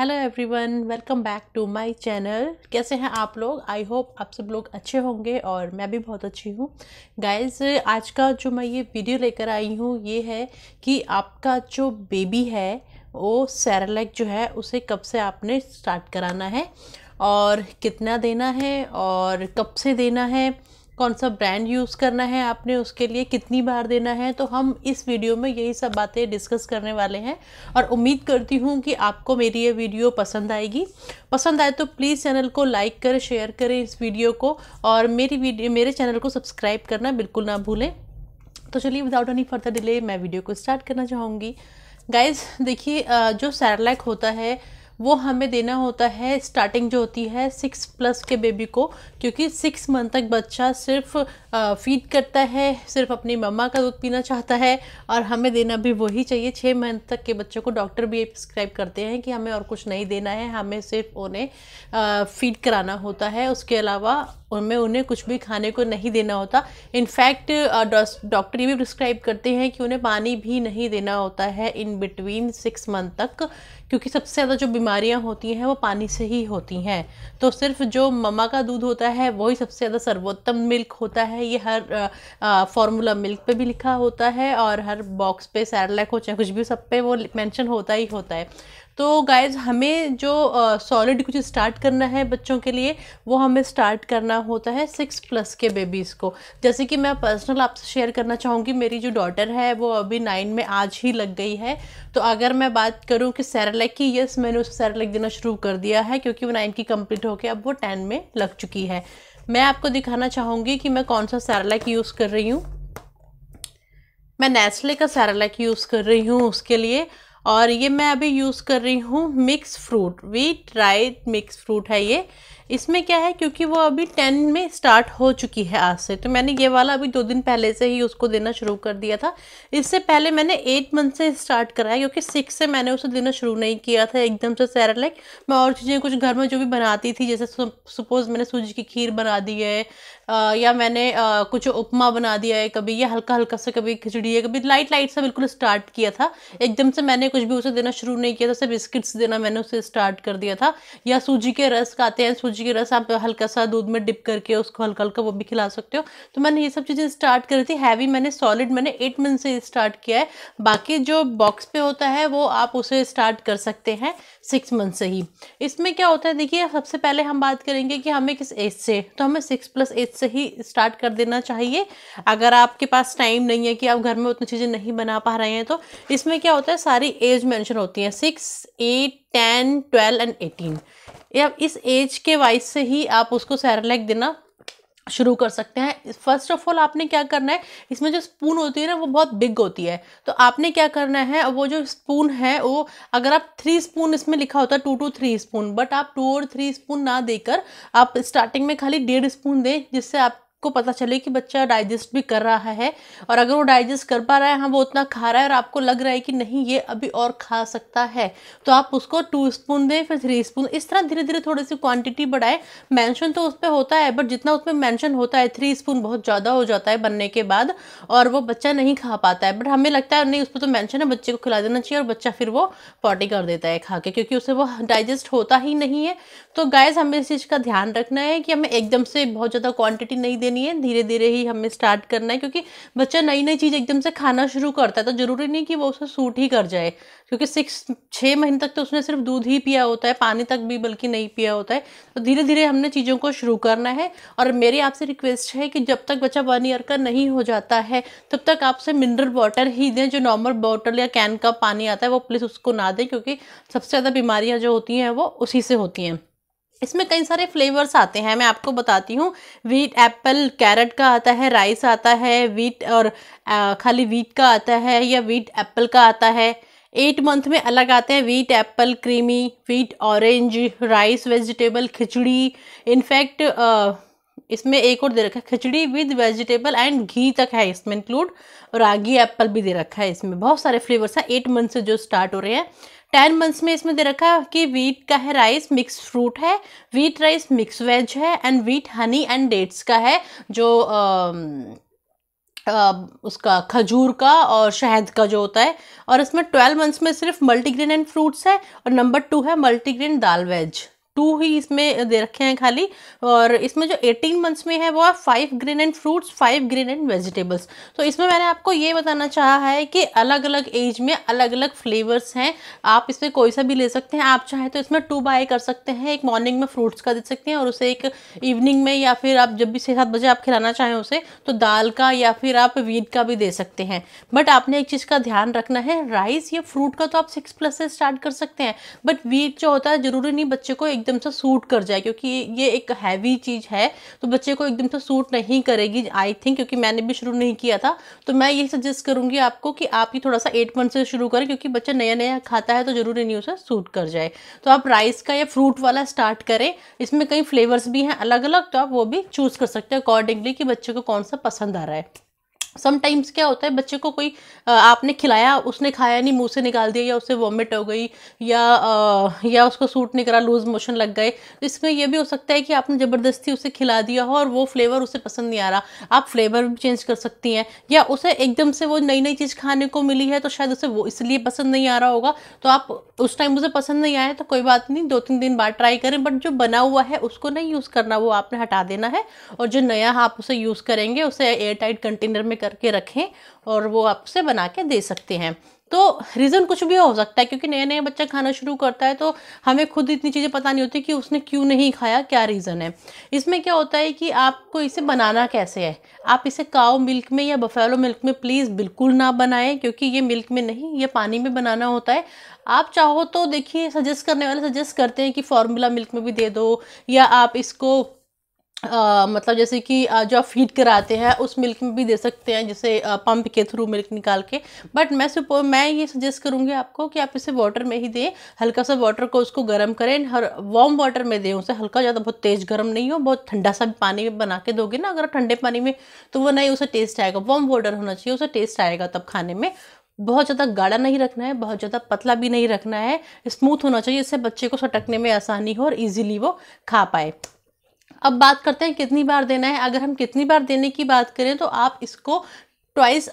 hello everyone welcome back to my channel कैसे हैं आप लोग आई होप आप सब लोग अच्छे होंगे और मैं भी बहुत अच्छी हूँ गाइस आज का जो मैं ये वीडियो लेकर आई हूँ ये है कि आपका जो बेबी है वो सैरलैक जो है उसे कब से आपने स्टार्ट कराना है और कितना देना है और कब से देना है कौन सा ब्रांड यूज़ करना है आपने उसके लिए कितनी बार देना है तो हम इस वीडियो में यही सब बातें डिस्कस करने वाले हैं और उम्मीद करती हूँ कि आपको मेरी ये वीडियो पसंद आएगी पसंद आए तो प्लीज़ चैनल को लाइक करें शेयर करें इस वीडियो को और मेरी वीडियो मेरे चैनल को सब्सक्राइब करना बिल्कुल ना भूलें तो चलिए विदाउट एनी फर्दर डिले मैं वीडियो को स्टार्ट करना चाहूँगी गाइज देखिए जो सैरलैक होता है वो हमें देना होता है स्टार्टिंग जो होती है सिक्स प्लस के बेबी को क्योंकि सिक्स मंथ तक बच्चा सिर्फ फीड करता है सिर्फ अपनी मम्मा का दूध पीना चाहता है और हमें देना भी वही चाहिए छः मंथ तक के बच्चों को डॉक्टर भी प्रिस्क्राइब करते हैं कि हमें और कुछ नहीं देना है हमें सिर्फ उन्हें फीड कराना होता है उसके अलावा उनमें उन्हें कुछ भी खाने को नहीं देना होता इनफैक्ट डॉक्टर uh, ये भी प्रिस्क्राइब करते हैं कि उन्हें पानी भी नहीं देना होता है इन बिटवीन सिक्स मंथ तक क्योंकि सबसे ज़्यादा जो बीमारियां होती हैं वो पानी से ही होती हैं तो सिर्फ जो ममा का दूध होता है वही सबसे ज़्यादा सर्वोत्तम मिल्क होता है ये हर फार्मूला uh, मिल्क uh, पे भी लिखा होता है और हर बॉक्स पे सैरलैक हो चाहे कुछ भी सब पे वो मेंशन होता ही होता है तो गाइज हमें जो सॉलिड कुछ स्टार्ट करना है बच्चों के लिए वो हमें स्टार्ट करना होता है सिक्स प्लस के बेबीज़ को जैसे कि मैं पर्सनल आपसे शेयर करना चाहूँगी मेरी जो डॉटर है वो अभी नाइन में आज ही लग गई है तो अगर मैं बात करूँ कि सैरलैक की यस मैंने उसे सैरलैक देना शुरू कर दिया है क्योंकि वो नाइन की कम्प्लीट होकर अब वो टेन में लग चुकी है मैं आपको दिखाना चाहूँगी कि मैं कौन सा सैरलैक यूज़ कर रही हूँ मैं नेस्ले का सैरलैक यूज़ कर रही हूँ उसके लिए और ये मैं अभी यूज़ कर रही हूँ मिक्स फ्रूट वी ड्राई मिक्स फ्रूट है ये इसमें क्या है क्योंकि वो अभी टेन में स्टार्ट हो चुकी है आज से तो मैंने ये वाला अभी दो दिन पहले से ही उसको देना शुरू कर दिया था इससे पहले मैंने एट मंथ से स्टार्ट कराया क्योंकि सिक्स से मैंने उसे देना शुरू नहीं किया था एकदम से लाइक मैं और चीज़ें कुछ घर में जो भी बनाती थी जैसे सपोज़ मैंने सूजी की खीर बना दी है या मैंने कुछ उपमा बना दिया है कभी या हल्का हल्का से कभी खिचड़ी है कभी लाइट लाइट सा बिल्कुल स्टार्ट किया था एकदम से मैंने कुछ भी उसे देना शुरू नहीं किया था सिर्फ बिस्किट्स देना मैंने उसे स्टार्ट कर दिया था या सूजी के रस खाते हैं सूजी के रस आप हल्का सा दूध में डिप करके उसको हल्का हल्का वो भी खिला सकते हो तो मैंने ये सब चीज़ें स्टार्ट करी थी हैवी मैंने सॉलिड मैंने एट मंथ से स्टार्ट किया है बाकी जो बॉक्स पे होता है वो आप उसे स्टार्ट कर सकते हैं सिक्स मंथ से ही इसमें क्या होता है देखिए सबसे पहले हम बात करेंगे कि हमें किस एज से तो हमें सिक्स प्लस एज से ही स्टार्ट कर देना चाहिए अगर आपके पास टाइम नहीं है कि आप घर में उतनी चीज़ें नहीं बना पा रहे हैं तो इसमें क्या होता है सारी एज मैंशन होती है six eight ten twelve and eighteen अब इस एज के वाइज से ही आप उसको सैरलैक देना शुरू कर सकते हैं फर्स्ट ऑफ ऑल आपने क्या करना है इसमें जो स्पून होती है ना वो बहुत बिग होती है तो आपने क्या करना है वो जो स्पून है वो अगर आप थ्री स्पून इसमें लिखा होता है two two three spoon but आप टू और थ्री स्पून ना देकर आप स्टार्टिंग में खाली डेढ़ स्पून दें जिससे आप को पता चले कि बच्चा डाइजेस्ट भी कर रहा है और अगर वो डाइजेस्ट कर पा रहा है हाँ वो उतना खा रहा है और आपको लग रहा है कि नहीं ये अभी और खा सकता है तो आप उसको टू स्पून दें फिर थ्री स्पून इस तरह धीरे धीरे थोड़ी सी क्वांटिटी बढ़ाएं मेंशन तो उस पर होता है बट जितना उसमें मैंशन होता है थ्री स्पून बहुत ज़्यादा हो जाता है बनने के बाद और वो बच्चा नहीं खा पाता है बट हमें लगता है नहीं उस पर तो मैंशन है बच्चे को खिला देना चाहिए और बच्चा फिर वो पॉटी कर देता है खा के क्योंकि उसे वो डाइजेस्ट होता ही नहीं है तो गाइज हमें इस चीज़ का ध्यान रखना है कि हमें एकदम से बहुत ज़्यादा क्वान्टिटी नहीं दे देनी है धीरे धीरे ही हमें स्टार्ट करना है क्योंकि बच्चा नई नई चीज़ एकदम से खाना शुरू करता है तो ज़रूरी नहीं कि वो उसे सूट ही कर जाए क्योंकि सिक्स छः महीने तक तो उसने सिर्फ दूध ही पिया होता है पानी तक भी बल्कि नहीं पिया होता है तो धीरे धीरे हमने चीज़ों को शुरू करना है और मेरी आपसे रिक्वेस्ट है कि जब तक बच्चा वन ईयर का नहीं हो जाता है तब तक आपसे मिनरल वाटर ही दें जो नॉर्मल बॉटल या कैन का पानी आता है वो प्लीज़ उसको ना दें क्योंकि सबसे ज़्यादा बीमारियाँ जो होती हैं वो उसी से होती हैं इसमें कई सारे फ्लेवर्स आते हैं मैं आपको बताती हूँ वीट एप्पल कैरेट का आता है राइस आता है वीट और खाली वीट का आता है या वीट एप्पल का आता है एट मंथ में अलग आते हैं wheat apple creamy wheat orange rice vegetable khichdi in fact इसमें एक और दे रखा है khichdi with vegetable and ghee तक है इसमें इंक्लूड रागी एप्पल भी दे रखा है इसमें बहुत सारे फ्लेवर्स हैं एट मंथ से जो स्टार्ट हो रहे हैं टेन मंथ्स में इसमें दे रखा है कि वीट का है राइस मिक्स फ्रूट है वीट राइस मिक्स वेज है and wheat honey and dates का है जो आ, उसका खजूर का और शहद का जो होता है और इसमें ट्वेल्व मंथ्स में सिर्फ मल्टीग्रेन एंड फ्रूट्स है और नंबर टू है मल्टीग्रेन दाल वेज टू ही इसमें दे रखे हैं खाली और इसमें जो एटीन मंथ्स में है वो है five green and fruits five green and vegetables तो इसमें मैंने आपको ये बताना चाहा है कि अलग अलग एज में अलग अलग फ्लेवर्स हैं आप इसमें कोई सा भी ले सकते हैं आप चाहे तो इसमें टू बाय कर सकते हैं एक मॉर्निंग में फ्रूट्स का दे सकते हैं और उसे एक इवनिंग में या फिर आप जब भी छः सात बजे आप खिलाना चाहें उसे तो दाल का या फिर आप वीट का भी दे सकते हैं बट आपने एक चीज़ का ध्यान रखना है राइस या फ्रूट का तो आप सिक्स प्लस से स्टार्ट कर सकते हैं बट वीट जो होता है ज़रूरी नहीं बच्चे को एक एकदम से सूट कर जाए क्योंकि ये एक हैवी चीज़ है तो बच्चे को एकदम से सूट नहीं करेगी आई थिंक क्योंकि मैंने भी शुरू नहीं किया था तो मैं ये सजेस्ट करूँगी आपको कि आप ही थोड़ा सा एट मंथ से शुरू करें क्योंकि बच्चा नया नया खाता है तो ज़रूरी नहीं उसे सूट कर जाए तो आप राइस का या फ्रूट वाला स्टार्ट करें इसमें कई फ्लेवर्स भी हैं अलग अलग तो आप वो भी चूज़ कर सकते हैं अकॉर्डिंगली कि बच्चे को कौन सा पसंद आ रहा है समटाइम्स क्या होता है बच्चे को कोई आपने खिलाया उसने खाया नहीं मुंह से निकाल दिया या उससे वॉमिट हो गई या आ, या उसको सूट नहीं करा लूज मोशन लग गए तो इसमें यह भी हो सकता है कि आपने ज़बरदस्ती उसे खिला दिया हो और वो फ्लेवर उसे पसंद नहीं आ रहा आप फ्लेवर भी चेंज कर सकती हैं या उसे एकदम से वो नई नई चीज़ खाने को मिली है तो शायद उसे वो इसलिए पसंद नहीं आ रहा होगा तो आप उस टाइम मुझे पसंद नहीं आया तो कोई बात नहीं दो तीन दिन बाद ट्राई करें बट जो बना हुआ है उसको नहीं यूज़ करना वो आपने हटा देना है और जो नया आप उसे यूज़ करेंगे उसे एयर टाइट कंटेनर में करके रखें और वो आप उसे बना के दे सकते हैं तो रीज़न कुछ भी हो सकता है क्योंकि नया नया बच्चा खाना शुरू करता है तो हमें खुद इतनी चीज़ें पता नहीं होती कि उसने क्यों नहीं खाया क्या रीज़न है इसमें क्या होता है कि आपको इसे बनाना कैसे है आप इसे काओ मिल्क में या बफेलो मिल्क में प्लीज़ बिल्कुल ना बनाएं क्योंकि ये मिल्क में नहीं ये पानी में बनाना होता है आप चाहो तो देखिए सजेस्ट करने वाले सजेस्ट करते हैं कि फार्मूला मिल्क में भी दे दो या आप इसको आ, मतलब जैसे कि जो आप फीड कराते हैं उस मिल्क में भी दे सकते हैं जैसे पंप के थ्रू मिल्क निकाल के बट मैं सुपो मैं ये सजेस्ट करूँगी आपको कि आप इसे वाटर में ही दें हल्का सा वाटर को उसको गर्म करें हर वार्म वाटर में दें उसे हल्का ज़्यादा बहुत तेज़ गर्म नहीं हो बहुत ठंडा सा पानी में बना के दोगे ना अगर ठंडे पानी में तो वो नहीं उसे टेस्ट आएगा वार्म वाटर होना चाहिए उसे टेस्ट आएगा तब खाने में बहुत ज़्यादा गाढ़ा नहीं रखना है बहुत ज़्यादा पतला भी नहीं रखना है स्मूथ होना चाहिए इससे बच्चे को सटकने में आसानी हो और इजीली वो खा पाए अब बात करते हैं कितनी बार देना है अगर हम कितनी बार देने की बात करें तो आप इसको ट्वाइस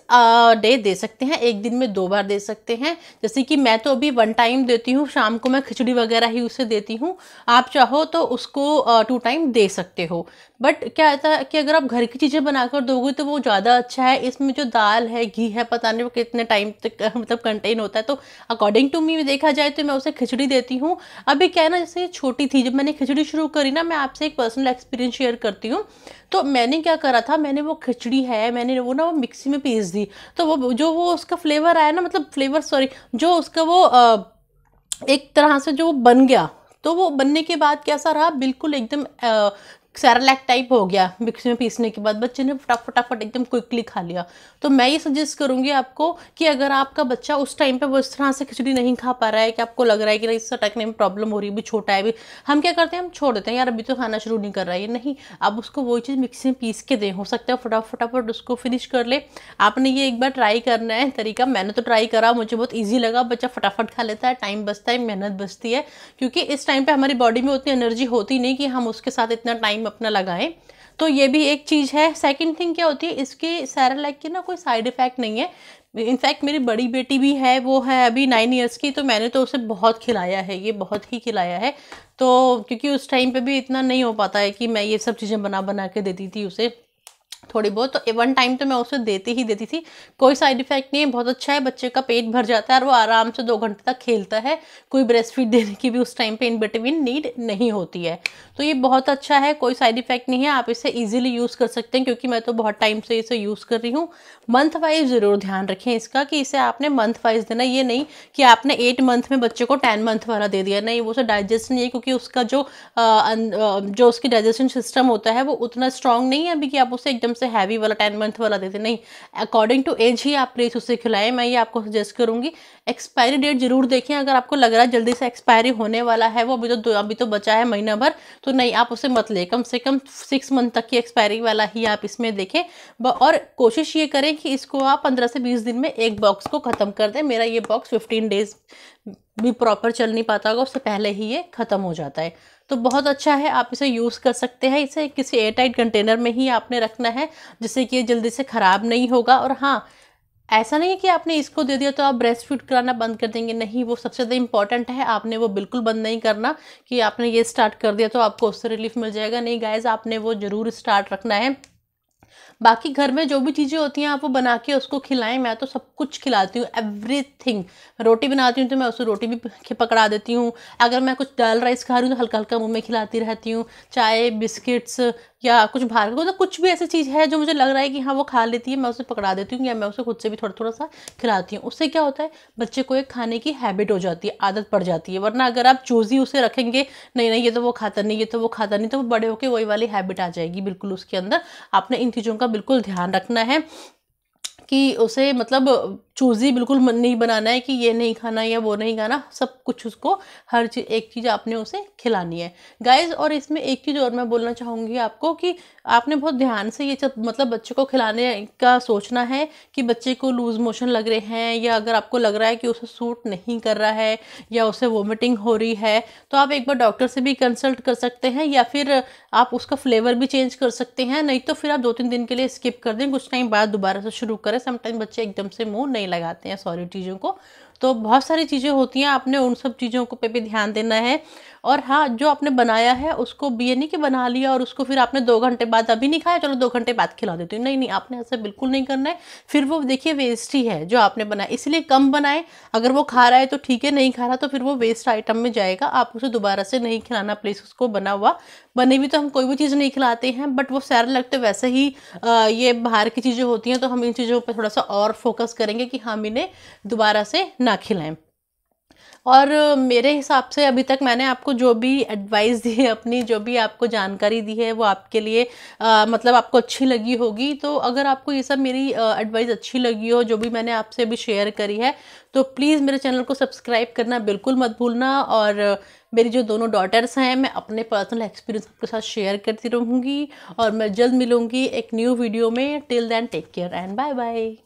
डे दे सकते हैं एक दिन में दो बार दे सकते हैं जैसे कि मैं तो अभी वन टाइम देती हूँ शाम को मैं खिचड़ी वगैरह ही उसे देती हूँ आप चाहो तो उसको टू टाइम दे सकते हो बट क्या रहता है कि अगर आप घर की चीज़ें बनाकर दोगे तो वो ज़्यादा अच्छा है इसमें जो दाल है घी है पता नहीं वो कितने टाइम तक मतलब कंटेन होता है तो अकॉर्डिंग टू मी देखा जाए तो मैं उसे खिचड़ी देती हूँ अभी क्या है ना जैसे छोटी थी जब मैंने खिचड़ी शुरू करी ना मैं आपसे एक पर्सनल एक्सपीरियंस शेयर करती हूँ तो मैंने क्या करा था मैंने वो खिचड़ी है मैंने वो ना वो मिक्सी में पीस दी तो वो जो वो उसका फ्लेवर आया ना मतलब फ्लेवर सॉरी जो उसका वो आ, एक तरह से जो बन गया तो वो बनने के बाद कैसा रहा बिल्कुल एकदम सैरलैक टाइप हो गया मिक्सी में पीसने के बाद बच्चे ने फटाफट फटाफट एकदम क्विकली खा लिया तो मैं ये सजेस्ट करूँगी आपको कि अगर आपका बच्चा उस टाइम पे वो इस तरह से खिचड़ी नहीं खा पा रहा है कि आपको लग रहा है कि इससे अटकने में प्रॉब्लम हो रही है अभी छोटा है अभी हम क्या करते हैं हम छोड़ देते हैं यार अभी तो खाना शुरू नहीं कर रहा है नहीं आप उसको वही चीज़ मिक्सी में पीस के दें हो सकता है फटाफट फटाफट उसको फिनिश कर ले आपने ये एक बार ट्राई करना है तरीका मैंने तो ट्राई करा मुझे बहुत ईजी लगा बच्चा फटाफट खा लेता है टाइम बचता है मेहनत बचती है क्योंकि इस टाइम पर हमारी बॉडी में उतनी एनर्जी होती नहीं कि हम उसके साथ इतना टाइम अपना लगाएं तो ये भी एक चीज़ है सेकंड थिंग क्या होती है इसकी सैरालैक की ना कोई साइड इफ़ेक्ट नहीं है इनफैक्ट मेरी बड़ी बेटी भी है वो है अभी नाइन इयर्स की तो मैंने तो उसे बहुत खिलाया है ये बहुत ही खिलाया है तो क्योंकि उस टाइम पे भी इतना नहीं हो पाता है कि मैं ये सब चीज़ें बना बना के देती थी उसे थोड़ी बहुत तो वन टाइम तो मैं उसे देती ही देती थी कोई साइड इफेक्ट नहीं है बहुत अच्छा है बच्चे का पेट भर जाता है और वो आराम से दो घंटे तक खेलता है कोई ब्रेस्ट फीड देने की भी उस टाइम पे इन बिटवीन नीड नहीं होती है तो ये बहुत अच्छा है कोई साइड इफेक्ट नहीं है आप इसे ईजिली यूज़ कर सकते हैं क्योंकि मैं तो बहुत टाइम से इसे यूज़ कर रही हूँ मंथ वाइज ज़रूर ध्यान रखें इसका कि इसे आपने मंथ वाइज देना ये नहीं कि आपने एट मंथ में बच्चे को टेन मंथ वाला दे दिया नहीं वो उसे डाइजेस्ट नहीं है क्योंकि उसका जो जो उसकी डाइजेशन सिस्टम होता है वो उतना स्ट्रांग नहीं है अभी कि आप उसे एकदम से हैवी वाला टेन मंथ वाला देते नहीं अकॉर्डिंग टू एज ही आप रेस उसे खिलाएं मैं ये आपको सजेस्ट करूँगी एक्सपायरी डेट जरूर देखें अगर आपको लग रहा है जल्दी से एक्सपायरी होने वाला है वो अभी तो अभी तो बचा है महीना भर तो नहीं आप उसे मत लें कम से कम सिक्स मंथ तक की एक्सपायरी वाला ही आप इसमें देखें और कोशिश ये करें कि इसको आप पंद्रह से बीस दिन में एक बॉक्स को ख़त्म कर दें मेरा ये बॉक्स फिफ्टीन डेज भी प्रॉपर चल नहीं पाता होगा उससे पहले ही ये ख़त्म हो जाता है तो बहुत अच्छा है आप इसे यूज़ कर सकते हैं इसे किसी एयरटाइट कंटेनर में ही आपने रखना है जिससे कि ये जल्दी से ख़राब नहीं होगा और हाँ ऐसा नहीं है कि आपने इसको दे दिया तो आप ब्रेस्ट फीड कराना बंद कर देंगे नहीं वो सबसे ज़्यादा इंपॉर्टेंट है आपने वो बिल्कुल बंद नहीं करना कि आपने ये स्टार्ट कर दिया तो आपको उससे रिलीफ मिल जाएगा नहीं गाइज आपने वो ज़रूर स्टार्ट रखना है बाकी घर में जो भी चीज़ें होती हैं आप वो बना के उसको खिलाएं मैं तो सब कुछ खिलाती हूँ एवरीथिंग रोटी बनाती हूँ तो मैं उसको रोटी भी पकड़ा देती हूँ अगर मैं कुछ दाल राइस खा रही हूँ तो हल्का हल्का मुँह में खिलाती रहती हूँ चाय बिस्किट्स या कुछ बाहर का तो मतलब कुछ भी ऐसी चीज़ है जो मुझे लग रहा है कि हाँ वो खा लेती है मैं उसे पकड़ा देती हूँ या मैं उसे खुद से भी थोड़ा थोड़ा सा खिलाती हूँ उससे क्या होता है बच्चे को एक खाने की हैबिट हो जाती है आदत पड़ जाती है वरना अगर आप चोजी उसे रखेंगे नहीं नहीं ये तो वो खाता नहीं ये तो वो खाता नहीं तो वो बड़े होकर वही वाली हैबिट आ जाएगी बिल्कुल उसके अंदर आपने इन चीज़ों का बिल्कुल ध्यान रखना है कि उसे मतलब चूजी बिल्कुल मन नहीं बनाना है कि ये नहीं खाना या वो नहीं खाना सब कुछ उसको हर चीज़ एक चीज़ आपने उसे खिलानी है गाइस और इसमें एक चीज़ और मैं बोलना चाहूँगी आपको कि आपने बहुत ध्यान से ये सब मतलब बच्चे को खिलाने का सोचना है कि बच्चे को लूज़ मोशन लग रहे हैं या अगर आपको लग रहा है कि उसे सूट नहीं कर रहा है या उसे वोमिटिंग हो रही है तो आप एक बार डॉक्टर से भी कंसल्ट कर सकते हैं या फिर आप उसका फ्लेवर भी चेंज कर सकते हैं नहीं तो फिर आप दो तीन दिन के लिए स्किप कर दें कुछ टाइम बाद दोबारा से शुरू करें समटाइम बच्चे एकदम से मुंह नहीं लगाते हैं सॉरी चीज़ों को तो बहुत सारी चीज़ें होती हैं आपने उन सब चीज़ों को पे भी ध्यान देना है और हाँ जो आपने बनाया है उसको बी एन के बना लिया और उसको फिर आपने दो घंटे बाद अभी नहीं खाया चलो दो घंटे बाद खिला देती हूँ नहीं नहीं आपने ऐसा बिल्कुल नहीं करना है फिर वो देखिए वेस्ट ही है जो आपने बनाया इसलिए कम बनाए अगर वो खा रहा है तो ठीक है नहीं खा रहा तो फिर वो वेस्ट आइटम में जाएगा आप उसे दोबारा से नहीं खिलाना प्लीज़ उसको बना हुआ बने भी तो हम कोई भी चीज़ नहीं खिलाते हैं बट वो सैर लगते वैसे ही आ, ये बाहर की चीज़ें होती हैं तो हम इन चीज़ों पर थोड़ा सा और फोकस करेंगे कि हम इन्हें दोबारा से ना दाखिल हैं और मेरे हिसाब से अभी तक मैंने आपको जो भी एडवाइस दी है अपनी जो भी आपको जानकारी दी है वो आपके लिए आ, मतलब आपको अच्छी लगी होगी तो अगर आपको ये सब मेरी एडवाइस अच्छी लगी हो जो भी मैंने आपसे अभी शेयर करी है तो प्लीज़ मेरे चैनल को सब्सक्राइब करना बिल्कुल मत भूलना और मेरी जो दोनों डॉटर्स हैं मैं अपने पर्सनल एक्सपीरियंस आपके साथ शेयर करती रहूँगी और मैं जल्द मिलूँगी एक न्यू वीडियो में till then take care and bye bye